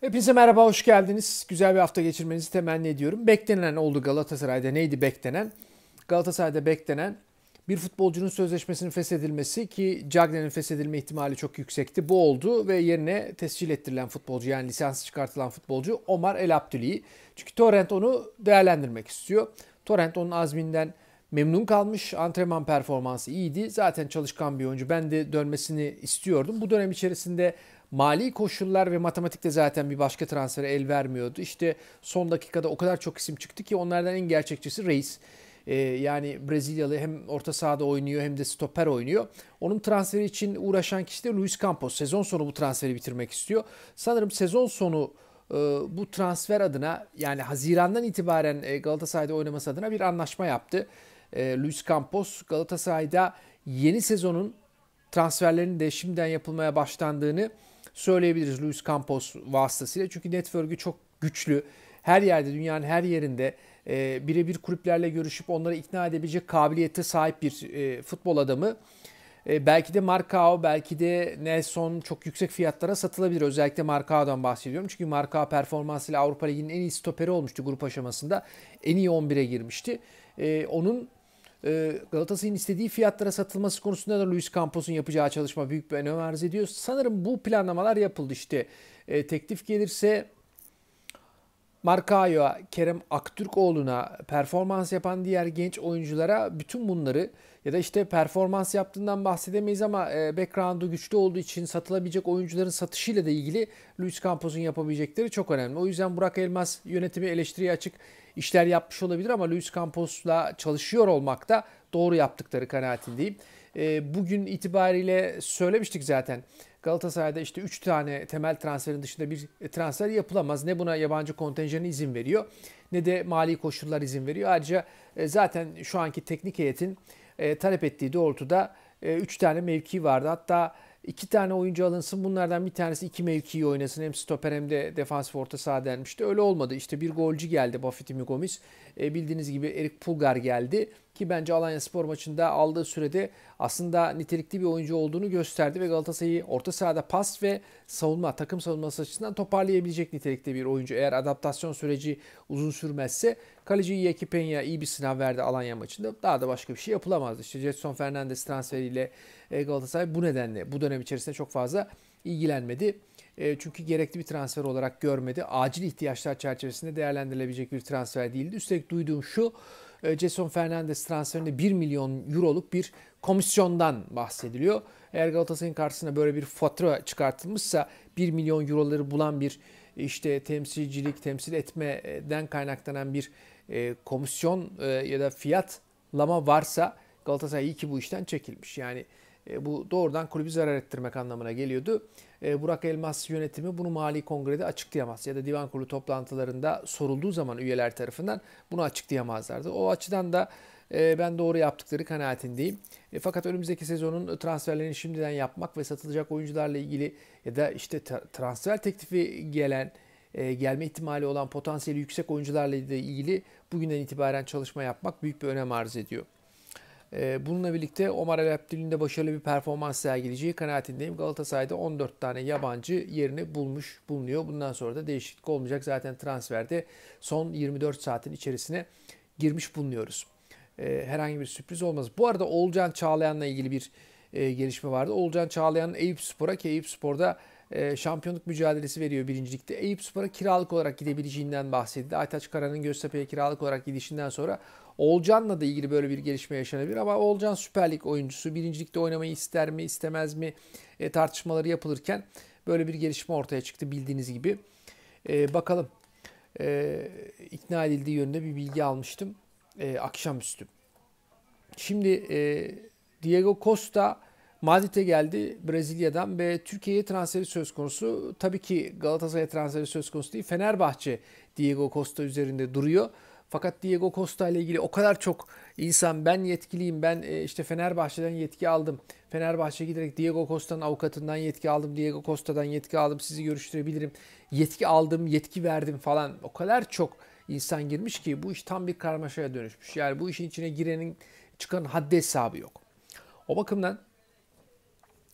Hepinize merhaba, hoş geldiniz. Güzel bir hafta geçirmenizi temenni ediyorum. Beklenen oldu Galatasaray'da. Neydi beklenen? Galatasaray'da beklenen bir futbolcunun sözleşmesinin feshedilmesi ki Cagney'in feshedilme ihtimali çok yüksekti. Bu oldu ve yerine tescil ettirilen futbolcu yani lisans çıkartılan futbolcu Omar El Abdüli'yi. Çünkü Torrent onu değerlendirmek istiyor. Torrent onun azminden memnun kalmış. Antrenman performansı iyiydi. Zaten çalışkan bir oyuncu. Ben de dönmesini istiyordum. Bu dönem içerisinde Mali koşullar ve matematikte zaten bir başka transfer el vermiyordu. İşte son dakikada o kadar çok isim çıktı ki onlardan en gerçekçisi Reis. Ee, yani Brezilyalı hem orta sahada oynuyor hem de stoper oynuyor. Onun transferi için uğraşan kişi de Luis Campos. Sezon sonu bu transferi bitirmek istiyor. Sanırım sezon sonu e, bu transfer adına yani Haziran'dan itibaren e, Galatasaray'da oynaması adına bir anlaşma yaptı. E, Luis Campos Galatasaray'da yeni sezonun transferlerinin de şimdiden yapılmaya başlandığını söyleyebiliriz Luis Campos vasıtasıyla. Çünkü network'ü çok güçlü. Her yerde, dünyanın her yerinde e, birebir kulüplerle görüşüp onları ikna edebilecek kabiliyete sahip bir e, futbol adamı. E, belki de Marcao, belki de Nelson çok yüksek fiyatlara satılabilir. Özellikle Marcao'dan bahsediyorum. Çünkü Marcao performansıyla Avrupa Ligi'nin en iyi stoperi olmuştu grup aşamasında. En iyi 11'e girmişti. E, onun ee, Galatasaray'ın istediği fiyatlara satılması konusunda da Luis Campos'un yapacağı çalışma büyük bir önem arz ediyor. Sanırım bu planlamalar yapıldı işte. E, teklif gelirse Markayo'ya, Kerem Aktürkoğlu'na, performans yapan diğer genç oyunculara bütün bunları ya da işte performans yaptığından bahsedemeyiz ama e, background'u güçlü olduğu için satılabilecek oyuncuların satışıyla da ilgili Luis Campos'un yapabilecekleri çok önemli. O yüzden Burak Elmas yönetimi eleştiriye açık işler yapmış olabilir ama Luis Campos'la çalışıyor olmak da doğru yaptıkları kanaatindeyim. E, bugün itibariyle söylemiştik zaten Galatasaray'da işte 3 tane temel transferin dışında bir transfer yapılamaz. Ne buna yabancı kontenjanı izin veriyor ne de mali koşullar izin veriyor. Ayrıca e, zaten şu anki teknik heyetin e, talep ettiği doğrultuda 3 e, tane mevki vardı. Hatta iki tane oyuncu alınsın. Bunlardan bir tanesi iki mevkiyi oynasın. Hem stoper hem de defansif orta saha denmişti. Öyle olmadı. İşte bir golcü geldi Bafiti Migomis. E, bildiğiniz gibi Erik Pulgar geldi. Ki bence Alanya Spor maçında aldığı sürede aslında nitelikli bir oyuncu olduğunu gösterdi ve Galatasaray'ı orta sahada pas ve savunma, takım savunması açısından toparlayabilecek nitelikte bir oyuncu. Eğer adaptasyon süreci uzun sürmezse kaleci Iyeki Peña iyi bir sınav verdi Alanya maçında. Daha da başka bir şey yapılamaz. İşte Jetson Fernandes transferiyle e, Galatasaray bu nedenle bu dönem içerisinde çok fazla ilgilenmedi. E, çünkü gerekli bir transfer olarak görmedi. Acil ihtiyaçlar çerçevesinde değerlendirilebilecek bir transfer değildi. Üstelik duyduğum şu e, Jason Fernandes transferinde 1 milyon euroluk bir komisyondan bahsediliyor. Eğer Galatasaray'ın karşısına böyle bir fatura çıkartılmışsa 1 milyon euroları bulan bir işte temsilcilik, temsil etmeden kaynaklanan bir e, komisyon e, ya da fiyatlama varsa Galatasaray iyi ki bu işten çekilmiş. Yani e, bu doğrudan kulübü zarar ettirmek anlamına geliyordu. E, Burak Elmas yönetimi bunu mali kongrede açıklayamaz ya da divan kurulu toplantılarında sorulduğu zaman üyeler tarafından bunu açıklayamazlardı. O açıdan da e, ben doğru yaptıkları kanaatindeyim. Fakat önümüzdeki sezonun transferlerini şimdiden yapmak ve satılacak oyuncularla ilgili ya da işte transfer teklifi gelen gelme ihtimali olan potansiyeli yüksek oyuncularla ilgili bugünden itibaren çalışma yapmak büyük bir önem arz ediyor. Ee, bununla birlikte Omar El Abdül'ün de başarılı bir performans sergileyeceği kanaatindeyim. Galatasaray'da 14 tane yabancı yerini bulmuş bulunuyor. Bundan sonra da değişiklik olmayacak. Zaten transferde son 24 saatin içerisine girmiş bulunuyoruz. Ee, herhangi bir sürpriz olmaz. Bu arada Olcan Çağlayan'la ilgili bir e, gelişme vardı. Olcan Çağlayan Eyüp Spor'a ki Eyüp Spor'da ee, şampiyonluk mücadelesi veriyor birincilikte. Eyüp Spor'a kiralık olarak gidebileceğinden bahsetti. Aytaç Kara'nın Göztepe'ye kiralık olarak gidişinden sonra Olcan'la da ilgili böyle bir gelişme yaşanabilir. Ama Olcan Süper Lig oyuncusu. Birincilikte oynamayı ister mi istemez mi e, tartışmaları yapılırken böyle bir gelişme ortaya çıktı bildiğiniz gibi. E, bakalım e, ikna edildiği yönünde bir bilgi almıştım e, akşamüstü. Şimdi e, Diego Costa Madrid'e geldi Brezilya'dan ve Türkiye'ye transferi söz konusu. Tabii ki Galatasaray'a transferi söz konusu değil. Fenerbahçe Diego Costa üzerinde duruyor. Fakat Diego Costa ile ilgili o kadar çok insan ben yetkiliyim ben e, işte Fenerbahçe'den yetki aldım. Fenerbahçe giderek Diego Costa'nın avukatından yetki aldım. Diego Costa'dan yetki aldım sizi görüştürebilirim. Yetki aldım yetki verdim falan o kadar çok insan girmiş ki bu iş tam bir karmaşaya dönüşmüş. Yani bu işin içine girenin çıkan haddi hesabı yok. O bakımdan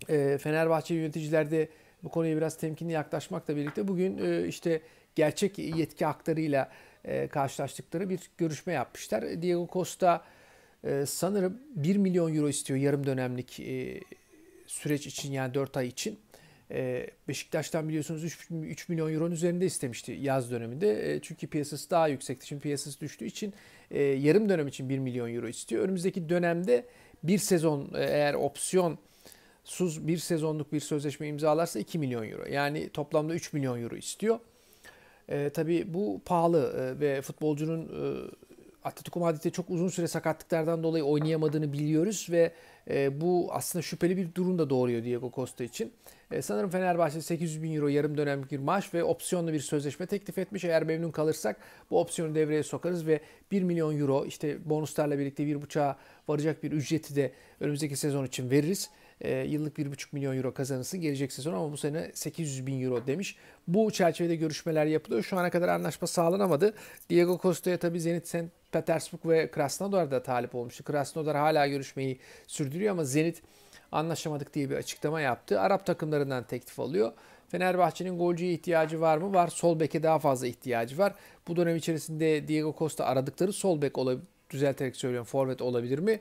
e, Fenerbahçe yöneticilerde bu konuya biraz temkinli yaklaşmakla birlikte bugün e, işte gerçek yetki aktarıyla e, karşılaştıkları bir görüşme yapmışlar. Diego Costa e, sanırım 1 milyon euro istiyor yarım dönemlik e, süreç için yani 4 ay için. E, Beşiktaş'tan biliyorsunuz 3, 3 milyon euronun üzerinde istemişti yaz döneminde. E, çünkü piyasası daha yüksekti. Şimdi piyasası düştüğü için e, yarım dönem için 1 milyon euro istiyor. Önümüzdeki dönemde bir sezon e, eğer opsiyon Suz bir sezonluk bir sözleşme imzalarsa 2 milyon euro. Yani toplamda 3 milyon euro istiyor. E, tabii bu pahalı e, ve futbolcunun e, Atletico Madrid'de çok uzun süre sakatlıklardan dolayı oynayamadığını biliyoruz ve e, bu aslında şüpheli bir durum da doğuruyor Diego Costa için. E, sanırım Fenerbahçe 800 bin euro yarım dönemlik bir maaş ve opsiyonlu bir sözleşme teklif etmiş. Eğer memnun kalırsak bu opsiyonu devreye sokarız ve 1 milyon euro işte bonuslarla birlikte 1.5'a varacak bir ücreti de önümüzdeki sezon için veririz e, yıllık 1,5 milyon euro kazanısı gelecek sezon ama bu sene 800 bin euro demiş. Bu çerçevede görüşmeler yapılıyor. Şu ana kadar anlaşma sağlanamadı. Diego Costa'ya tabii Zenit St. Petersburg ve Krasnodar da talip olmuştu. Krasnodar hala görüşmeyi sürdürüyor ama Zenit anlaşamadık diye bir açıklama yaptı. Arap takımlarından teklif alıyor. Fenerbahçe'nin golcüye ihtiyacı var mı? Var. Sol beke daha fazla ihtiyacı var. Bu dönem içerisinde Diego Costa aradıkları sol bek olabilir. Düzelterek söylüyorum. Forvet olabilir mi?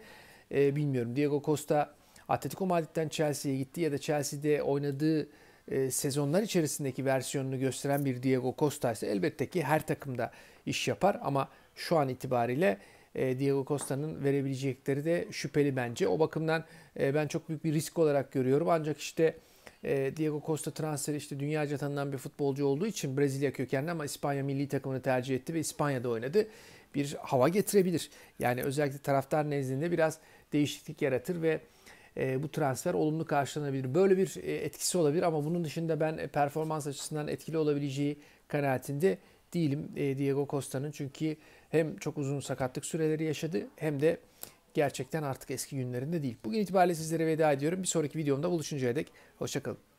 Ee, bilmiyorum. Diego Costa Atletico Madrid'den Chelsea'ye gitti ya da Chelsea'de oynadığı e, sezonlar içerisindeki versiyonunu gösteren bir Diego Costa ise elbette ki her takımda iş yapar ama şu an itibariyle e, Diego Costa'nın verebilecekleri de şüpheli bence. O bakımdan e, ben çok büyük bir risk olarak görüyorum. Ancak işte e, Diego Costa transferi işte dünyaca tanınan bir futbolcu olduğu için Brezilya kökenli ama İspanya milli takımını tercih etti ve İspanya'da oynadı. Bir hava getirebilir. Yani özellikle taraftar nezdinde biraz değişiklik yaratır ve e, bu transfer olumlu karşılanabilir. Böyle bir e, etkisi olabilir ama bunun dışında ben e, performans açısından etkili olabileceği kanaatinde değilim e, Diego Costa'nın. Çünkü hem çok uzun sakatlık süreleri yaşadı hem de gerçekten artık eski günlerinde değil. Bugün itibariyle sizlere veda ediyorum. Bir sonraki videomda buluşuncaya dek hoşçakalın.